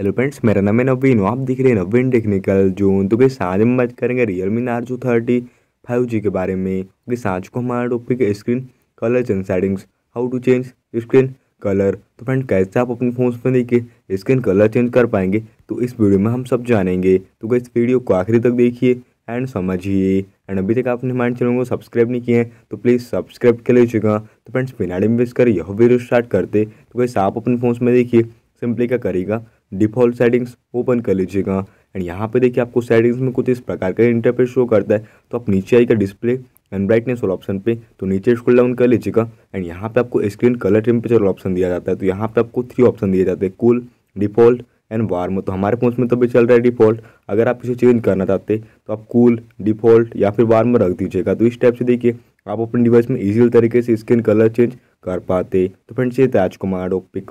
hello friends मेरा नाम है नवीन आप देख रहे हैं नवीन टेक्निकल जोन तो गैस आज हम बात करेंगे Realme Narzo thirty five G के बारे में गैस आज को हमारा टॉपिक है screen colour change settings how to change screen colour तो फ्रेंड कैसे आप अपने फ़ोन में देखिए स्क्रीन कलर चेंज कर पाएंगे तो इस वीडियो में हम सब जानेंगे तो इस वीडियो को आखिरी तक देखिए एंड समझिए एंड अभी तक आपने हमारे चैनल को सब्सक्राइब नहीं किया है तो प्लीज़ सब्सक्राइब कर लीजिएगा तो फ्रेंड्स बिना डिम कर यह वीडियो स्टार्ट करते तो कैसे आप अपने फ़ोन में देखिए सिंपली क्या करेगा डिफ़ॉल्ट सेटिंग्स ओपन कर लीजिएगा एंड यहाँ पे देखिए आपको सेटिंग्स में कुछ इस प्रकार का इंटरफेस शो करता है तो आप नीचे आई का डिस्प्ले एंड ब्राइटनेस वाला ऑप्शन पे तो नीचे स्क्रॉल डाउन कर लीजिएगा एंड यहाँ पे आपको स्क्रीन कलर टेम्परेचर वाला ऑप्शन दिया जाता है तो यहाँ पे आपको थ्री ऑप्शन दिए जाते हैं कूल डिफ़ॉल्ट एंड वार्म तो हमारे फोन में तो भी चल रहा है डिफ़ॉल्ट अगर आप इसे चेंज करना चाहते तो आप कूल डिफ़ॉल्ट या फिर वार्म रख दीजिएगा तो इस टाइप से देखिए आप अपने डिवाइस में ईजी तरीके से स्क्रीन कलर चेंज कर पाते तो फ्रेंड्स ये राजकुमार आज ओपिक